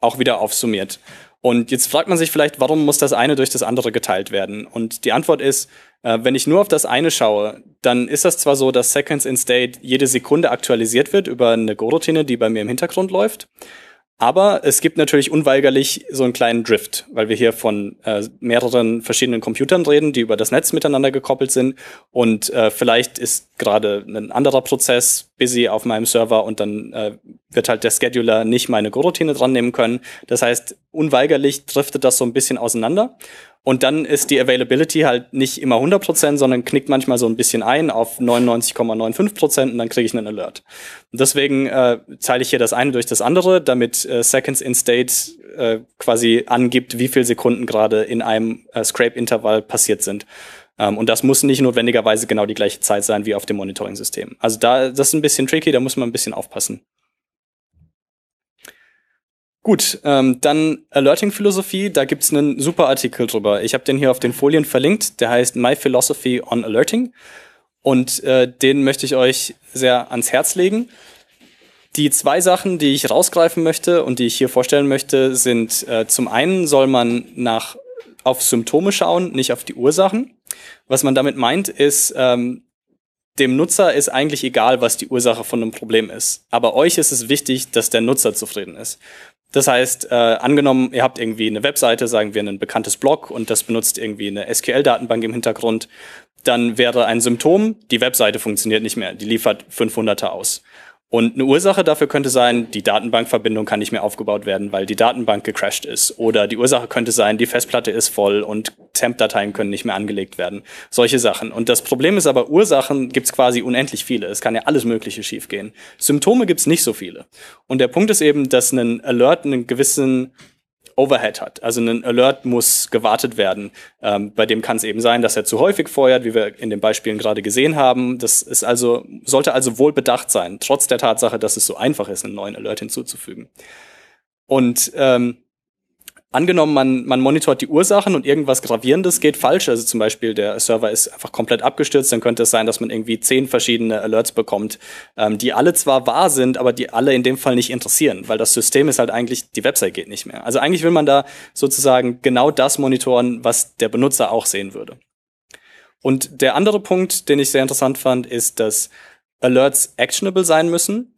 auch wieder aufsummiert. Und jetzt fragt man sich vielleicht, warum muss das eine durch das andere geteilt werden? Und die Antwort ist, äh, wenn ich nur auf das eine schaue, dann ist das zwar so, dass Seconds in State jede Sekunde aktualisiert wird über eine Goroutine, die bei mir im Hintergrund läuft. Aber es gibt natürlich unweigerlich so einen kleinen Drift, weil wir hier von äh, mehreren verschiedenen Computern reden, die über das Netz miteinander gekoppelt sind. Und äh, vielleicht ist gerade ein anderer Prozess busy auf meinem Server und dann äh, wird halt der Scheduler nicht meine Goroutine dran nehmen können. Das heißt, unweigerlich driftet das so ein bisschen auseinander. Und dann ist die Availability halt nicht immer 100%, sondern knickt manchmal so ein bisschen ein auf 99,95% und dann kriege ich einen Alert. Und deswegen äh, zeile ich hier das eine durch das andere, damit äh, Seconds in State äh, quasi angibt, wie viele Sekunden gerade in einem äh, Scrape-Intervall passiert sind. Ähm, und das muss nicht notwendigerweise genau die gleiche Zeit sein wie auf dem Monitoring-System. Also da, das ist ein bisschen tricky, da muss man ein bisschen aufpassen. Gut, ähm, dann Alerting-Philosophie, da gibt's einen super Artikel drüber. Ich habe den hier auf den Folien verlinkt, der heißt My Philosophy on Alerting. Und äh, den möchte ich euch sehr ans Herz legen. Die zwei Sachen, die ich rausgreifen möchte und die ich hier vorstellen möchte, sind äh, zum einen soll man nach auf Symptome schauen, nicht auf die Ursachen. Was man damit meint, ist, ähm, dem Nutzer ist eigentlich egal, was die Ursache von einem Problem ist. Aber euch ist es wichtig, dass der Nutzer zufrieden ist. Das heißt, äh, angenommen, ihr habt irgendwie eine Webseite, sagen wir ein bekanntes Blog und das benutzt irgendwie eine SQL-Datenbank im Hintergrund, dann wäre ein Symptom, die Webseite funktioniert nicht mehr, die liefert 500er aus. Und eine Ursache dafür könnte sein, die Datenbankverbindung kann nicht mehr aufgebaut werden, weil die Datenbank gecrashed ist. Oder die Ursache könnte sein, die Festplatte ist voll und Temp-Dateien können nicht mehr angelegt werden. Solche Sachen. Und das Problem ist aber, Ursachen gibt's quasi unendlich viele. Es kann ja alles Mögliche schiefgehen. Symptome gibt's nicht so viele. Und der Punkt ist eben, dass ein Alert einen gewissen Overhead hat. Also ein Alert muss gewartet werden. Ähm, bei dem kann es eben sein, dass er zu häufig feuert, wie wir in den Beispielen gerade gesehen haben. Das ist also, sollte also wohl bedacht sein, trotz der Tatsache, dass es so einfach ist, einen neuen Alert hinzuzufügen. Und ähm, angenommen, man, man monitort die Ursachen und irgendwas Gravierendes geht falsch, also zum Beispiel der Server ist einfach komplett abgestürzt, dann könnte es sein, dass man irgendwie zehn verschiedene Alerts bekommt, ähm, die alle zwar wahr sind, aber die alle in dem Fall nicht interessieren, weil das System ist halt eigentlich, die Website geht nicht mehr. Also eigentlich will man da sozusagen genau das monitoren, was der Benutzer auch sehen würde. Und der andere Punkt, den ich sehr interessant fand, ist, dass Alerts actionable sein müssen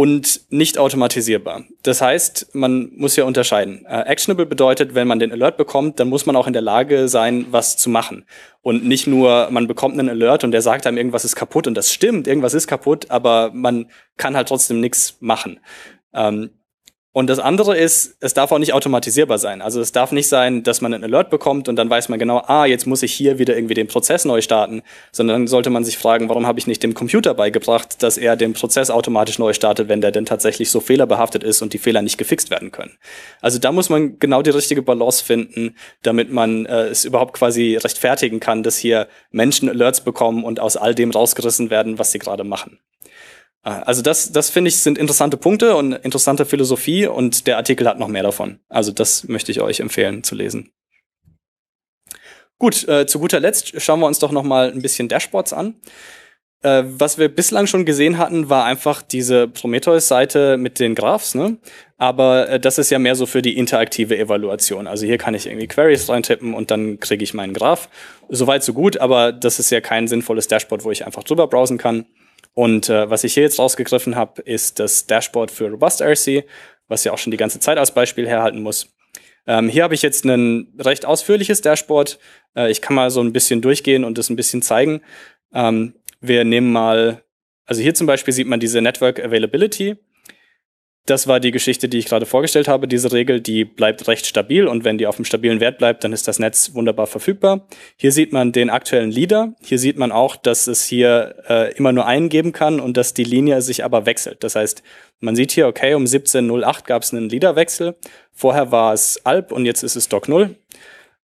und nicht automatisierbar. Das heißt, man muss ja unterscheiden. Äh, actionable bedeutet, wenn man den Alert bekommt, dann muss man auch in der Lage sein, was zu machen. Und nicht nur, man bekommt einen Alert und der sagt einem, irgendwas ist kaputt und das stimmt, irgendwas ist kaputt, aber man kann halt trotzdem nichts machen. Ähm, und das andere ist, es darf auch nicht automatisierbar sein. Also es darf nicht sein, dass man einen Alert bekommt und dann weiß man genau, ah, jetzt muss ich hier wieder irgendwie den Prozess neu starten, sondern dann sollte man sich fragen, warum habe ich nicht dem Computer beigebracht, dass er den Prozess automatisch neu startet, wenn der denn tatsächlich so fehlerbehaftet ist und die Fehler nicht gefixt werden können. Also da muss man genau die richtige Balance finden, damit man äh, es überhaupt quasi rechtfertigen kann, dass hier Menschen Alerts bekommen und aus all dem rausgerissen werden, was sie gerade machen. Ah, also das, das finde ich, sind interessante Punkte und interessante Philosophie und der Artikel hat noch mehr davon. Also das möchte ich euch empfehlen zu lesen. Gut, äh, zu guter Letzt schauen wir uns doch noch mal ein bisschen Dashboards an. Äh, was wir bislang schon gesehen hatten, war einfach diese Prometheus-Seite mit den Graphs, ne? Aber äh, das ist ja mehr so für die interaktive Evaluation. Also hier kann ich irgendwie Queries reintippen und dann kriege ich meinen Graph. Soweit so gut, aber das ist ja kein sinnvolles Dashboard, wo ich einfach drüber browsen kann. Und äh, was ich hier jetzt rausgegriffen habe, ist das Dashboard für Robust RC, was ja auch schon die ganze Zeit als Beispiel herhalten muss. Ähm, hier habe ich jetzt ein recht ausführliches Dashboard. Äh, ich kann mal so ein bisschen durchgehen und das ein bisschen zeigen. Ähm, wir nehmen mal, also hier zum Beispiel sieht man diese Network Availability das war die Geschichte, die ich gerade vorgestellt habe. Diese Regel, die bleibt recht stabil und wenn die auf dem stabilen Wert bleibt, dann ist das Netz wunderbar verfügbar. Hier sieht man den aktuellen Leader. Hier sieht man auch, dass es hier äh, immer nur einen geben kann und dass die Linie sich aber wechselt. Das heißt, man sieht hier, okay, um 17.08 gab es einen Leaderwechsel. Vorher war es Alp und jetzt ist es Doc 0.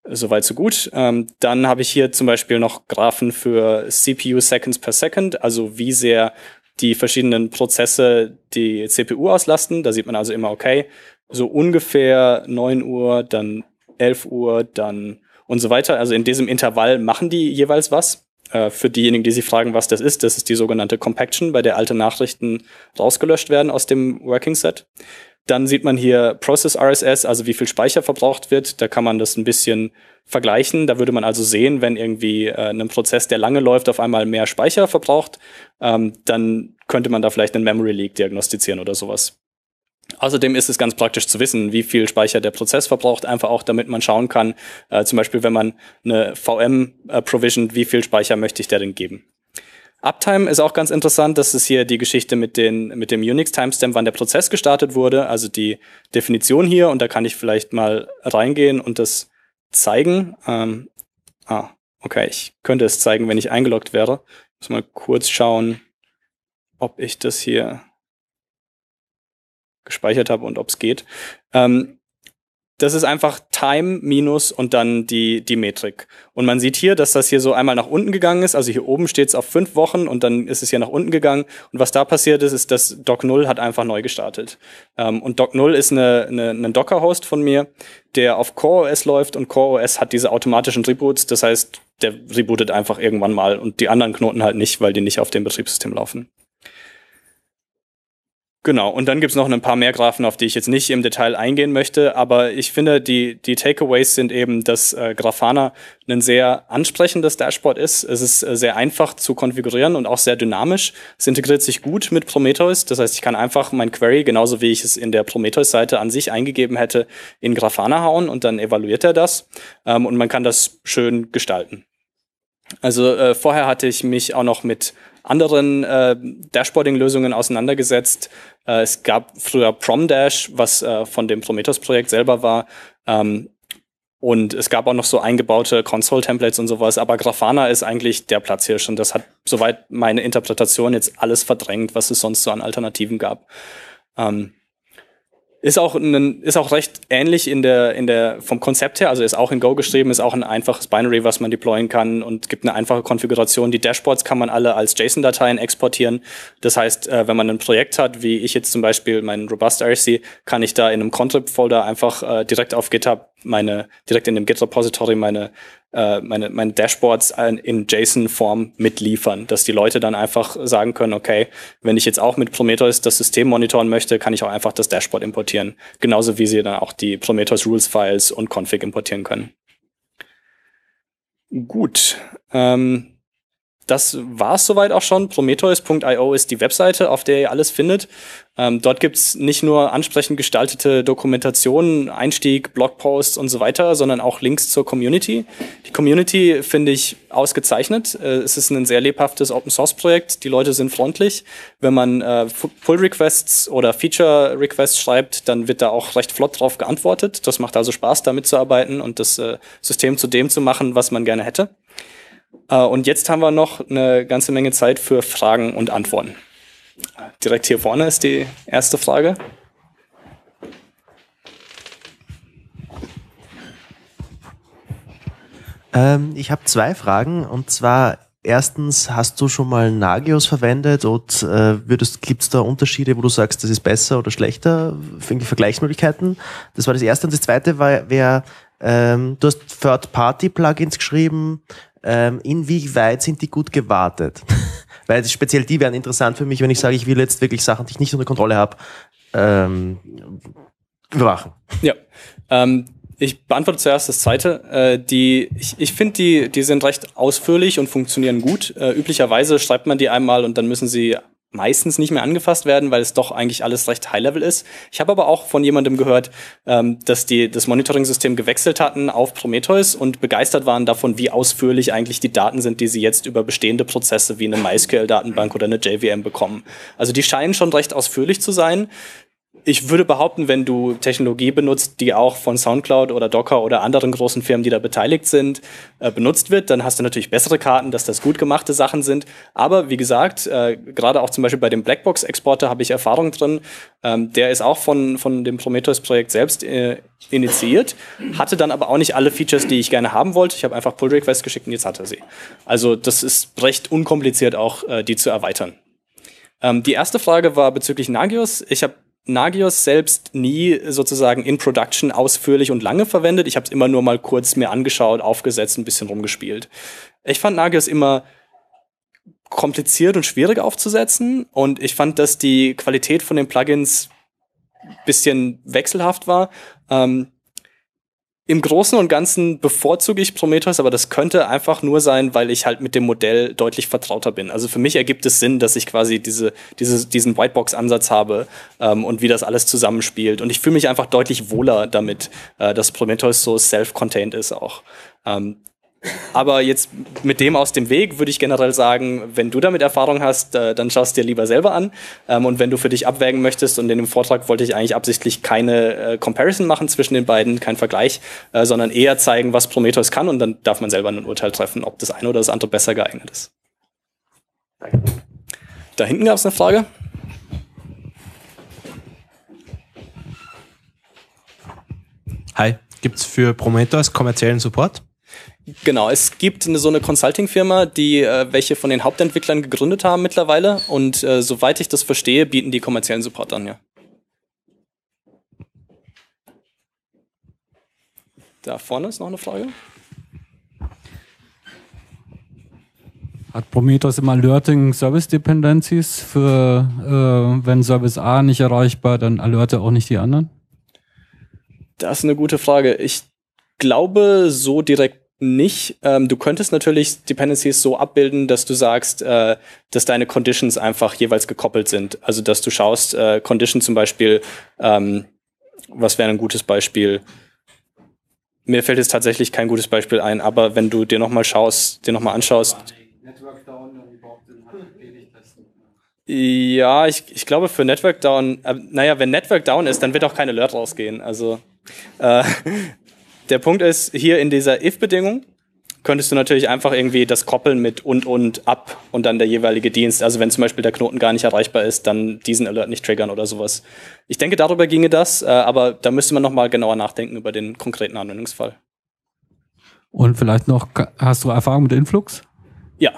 Soweit so gut. Ähm, dann habe ich hier zum Beispiel noch Graphen für CPU Seconds per Second, also wie sehr die verschiedenen Prozesse die CPU auslasten. Da sieht man also immer, okay, so ungefähr 9 Uhr, dann 11 Uhr, dann und so weiter. Also in diesem Intervall machen die jeweils was. Äh, für diejenigen, die sich fragen, was das ist, das ist die sogenannte Compaction, bei der alte Nachrichten rausgelöscht werden aus dem Working Set. Dann sieht man hier Process RSS, also wie viel Speicher verbraucht wird. Da kann man das ein bisschen vergleichen. Da würde man also sehen, wenn irgendwie äh, ein Prozess, der lange läuft, auf einmal mehr Speicher verbraucht, ähm, dann könnte man da vielleicht einen Memory Leak diagnostizieren oder sowas. Außerdem ist es ganz praktisch zu wissen, wie viel Speicher der Prozess verbraucht, einfach auch damit man schauen kann, äh, zum Beispiel wenn man eine VM äh, provisioned, wie viel Speicher möchte ich der denn geben. Uptime ist auch ganz interessant. Das ist hier die Geschichte mit, den, mit dem Unix-Timestamp, wann der Prozess gestartet wurde. Also die Definition hier. Und da kann ich vielleicht mal reingehen und das zeigen. Ähm, ah, okay. Ich könnte es zeigen, wenn ich eingeloggt wäre. Ich muss mal kurz schauen, ob ich das hier gespeichert habe und ob es geht. Ähm, das ist einfach Time minus und dann die, die Metrik. Und man sieht hier, dass das hier so einmal nach unten gegangen ist. Also hier oben steht es auf fünf Wochen und dann ist es hier nach unten gegangen. Und was da passiert ist, ist, dass Doc 0 hat einfach neu gestartet. Ähm, und Doc 0 ist eine, eine, ein Docker-Host von mir, der auf CoreOS läuft und CoreOS hat diese automatischen Reboots. Das heißt, der rebootet einfach irgendwann mal und die anderen Knoten halt nicht, weil die nicht auf dem Betriebssystem laufen. Genau, und dann gibt's noch ein paar mehr Graphen, auf die ich jetzt nicht im Detail eingehen möchte, aber ich finde, die, die Takeaways sind eben, dass äh, Grafana ein sehr ansprechendes Dashboard ist. Es ist äh, sehr einfach zu konfigurieren und auch sehr dynamisch. Es integriert sich gut mit Prometheus, das heißt, ich kann einfach mein Query, genauso wie ich es in der Prometheus-Seite an sich eingegeben hätte, in Grafana hauen und dann evaluiert er das ähm, und man kann das schön gestalten. Also äh, vorher hatte ich mich auch noch mit anderen äh, Dashboarding-Lösungen auseinandergesetzt. Äh, es gab früher PromDash, was äh, von dem Prometheus-Projekt selber war. Ähm, und es gab auch noch so eingebaute Console-Templates und sowas. Aber Grafana ist eigentlich der Platz hier schon. das hat, soweit meine Interpretation, jetzt alles verdrängt, was es sonst so an Alternativen gab. Ähm, ist auch, ein, ist auch recht ähnlich in der, in der, vom Konzept her, also ist auch in Go geschrieben, ist auch ein einfaches Binary, was man deployen kann und gibt eine einfache Konfiguration. Die Dashboards kann man alle als JSON-Dateien exportieren. Das heißt, äh, wenn man ein Projekt hat, wie ich jetzt zum Beispiel meinen Robust RC, kann ich da in einem Contrib-Folder einfach äh, direkt auf GitHub meine, direkt in dem Git-Repository meine äh, meine, meine Dashboards in JSON-Form mitliefern, dass die Leute dann einfach sagen können, okay, wenn ich jetzt auch mit Prometheus das System monitoren möchte, kann ich auch einfach das Dashboard importieren. Genauso wie sie dann auch die Prometheus Rules Files und Config importieren können. Gut. Ähm, das war es soweit auch schon. Prometheus.io ist die Webseite, auf der ihr alles findet. Ähm, dort gibt's nicht nur ansprechend gestaltete Dokumentationen, Einstieg, Blogposts und so weiter, sondern auch Links zur Community. Die Community finde ich ausgezeichnet. Äh, es ist ein sehr lebhaftes Open-Source-Projekt. Die Leute sind freundlich. Wenn man äh, Pull-Requests oder Feature-Requests schreibt, dann wird da auch recht flott drauf geantwortet. Das macht also Spaß, da mitzuarbeiten und das äh, System zu dem zu machen, was man gerne hätte. Äh, und jetzt haben wir noch eine ganze Menge Zeit für Fragen und Antworten. Direkt hier vorne ist die erste Frage. Ähm, ich habe zwei Fragen und zwar erstens, hast du schon mal Nagios verwendet und äh, gibt es da Unterschiede, wo du sagst, das ist besser oder schlechter? Irgendwie Vergleichsmöglichkeiten? Das war das erste. Und das zweite war, wer, ähm, du hast Third-Party-Plugins geschrieben ähm, inwieweit sind die gut gewartet? <laughs> Weil speziell die wären interessant für mich, wenn ich sage, ich will jetzt wirklich Sachen, die ich nicht unter Kontrolle habe, ähm, überwachen. Ja. Ähm, ich beantworte zuerst das zweite. Äh, die, ich ich finde, die, die sind recht ausführlich und funktionieren gut. Äh, üblicherweise schreibt man die einmal und dann müssen sie meistens nicht mehr angefasst werden, weil es doch eigentlich alles recht High-Level ist. Ich habe aber auch von jemandem gehört, ähm, dass die das Monitoring-System gewechselt hatten auf Prometheus und begeistert waren davon, wie ausführlich eigentlich die Daten sind, die sie jetzt über bestehende Prozesse wie eine MySQL-Datenbank oder eine JVM bekommen. Also die scheinen schon recht ausführlich zu sein ich würde behaupten, wenn du Technologie benutzt, die auch von Soundcloud oder Docker oder anderen großen Firmen, die da beteiligt sind, äh, benutzt wird, dann hast du natürlich bessere Karten, dass das gut gemachte Sachen sind. Aber wie gesagt, äh, gerade auch zum Beispiel bei dem Blackbox-Exporter habe ich Erfahrung drin. Ähm, der ist auch von, von dem Prometheus-Projekt selbst äh, initiiert, hatte dann aber auch nicht alle Features, die ich gerne haben wollte. Ich habe einfach Pull-Requests geschickt und jetzt hat er sie. Also das ist recht unkompliziert auch, äh, die zu erweitern. Ähm, die erste Frage war bezüglich Nagios. Ich habe Nagios selbst nie sozusagen in Production ausführlich und lange verwendet. Ich habe es immer nur mal kurz mir angeschaut, aufgesetzt, ein bisschen rumgespielt. Ich fand Nagios immer kompliziert und schwierig aufzusetzen und ich fand, dass die Qualität von den Plugins bisschen wechselhaft war. Ähm, im Großen und Ganzen bevorzuge ich Prometheus, aber das könnte einfach nur sein, weil ich halt mit dem Modell deutlich vertrauter bin. Also für mich ergibt es Sinn, dass ich quasi diese, diese, diesen Whitebox-Ansatz habe ähm, und wie das alles zusammenspielt. Und ich fühle mich einfach deutlich wohler damit, äh, dass Prometheus so self-contained ist auch. Ähm, aber jetzt mit dem aus dem Weg würde ich generell sagen, wenn du damit Erfahrung hast, äh, dann schaust du dir lieber selber an. Ähm, und wenn du für dich abwägen möchtest, und in dem Vortrag wollte ich eigentlich absichtlich keine äh, Comparison machen zwischen den beiden, kein Vergleich, äh, sondern eher zeigen, was Prometheus kann. Und dann darf man selber ein Urteil treffen, ob das eine oder das andere besser geeignet ist. Danke. Da hinten gab es eine Frage. Hi, gibt es für Prometheus kommerziellen Support? Genau, es gibt eine, so eine Consulting-Firma, die äh, welche von den Hauptentwicklern gegründet haben mittlerweile. Und äh, soweit ich das verstehe, bieten die kommerziellen Support an, ja. Da vorne ist noch eine Frage. Hat Prometheus immer Alerting Service Dependencies für, äh, wenn Service A nicht erreichbar, dann alerte auch nicht die anderen? Das ist eine gute Frage. Ich glaube, so direkt nicht. Ähm, du könntest natürlich Dependencies so abbilden, dass du sagst, äh, dass deine Conditions einfach jeweils gekoppelt sind. Also dass du schaust, äh, Condition zum Beispiel, ähm, was wäre ein gutes Beispiel? Mir fällt jetzt tatsächlich kein gutes Beispiel ein, aber wenn du dir nochmal schaust, dir nochmal anschaust. Ja, ich, ich glaube für Network Down, äh, naja, wenn Network Down ist, dann wird auch kein Alert rausgehen. Also äh, der Punkt ist, hier in dieser if-Bedingung könntest du natürlich einfach irgendwie das koppeln mit und und ab und dann der jeweilige Dienst. Also wenn zum Beispiel der Knoten gar nicht erreichbar ist, dann diesen Alert nicht triggern oder sowas. Ich denke, darüber ginge das, äh, aber da müsste man nochmal genauer nachdenken über den konkreten Anwendungsfall. Und vielleicht noch, hast du Erfahrung mit Influx? Ja.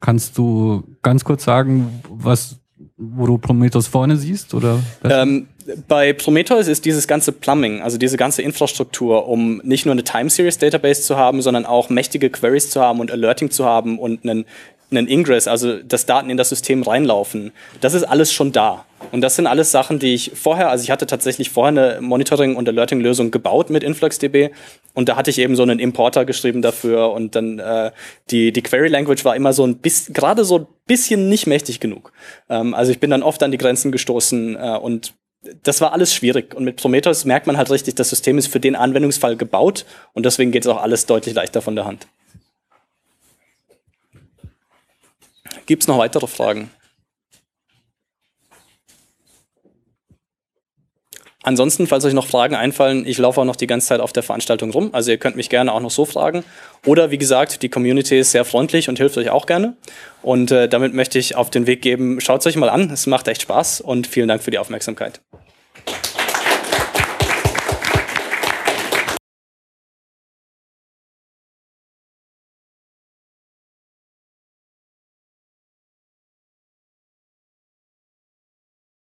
Kannst du ganz kurz sagen, was, wo du Prometheus vorne siehst? Oder ähm, bei Prometheus ist dieses ganze Plumbing, also diese ganze Infrastruktur, um nicht nur eine Time Series Database zu haben, sondern auch mächtige Queries zu haben und Alerting zu haben und einen, einen Ingress, also dass Daten in das System reinlaufen. Das ist alles schon da. Und das sind alles Sachen, die ich vorher, also ich hatte tatsächlich vorher eine Monitoring- und Alerting-Lösung gebaut mit InfluxDB und da hatte ich eben so einen Importer geschrieben dafür und dann äh, die, die Query-Language war immer so ein bisschen, gerade so ein bisschen nicht mächtig genug. Ähm, also ich bin dann oft an die Grenzen gestoßen äh, und das war alles schwierig. Und mit Prometheus merkt man halt richtig, das System ist für den Anwendungsfall gebaut und deswegen geht es auch alles deutlich leichter von der Hand. Gibt es noch weitere Fragen? Ansonsten, falls euch noch Fragen einfallen, ich laufe auch noch die ganze Zeit auf der Veranstaltung rum. Also ihr könnt mich gerne auch noch so fragen. Oder wie gesagt, die Community ist sehr freundlich und hilft euch auch gerne. Und äh, damit möchte ich auf den Weg geben, schaut es euch mal an. Es macht echt Spaß und vielen Dank für die Aufmerksamkeit.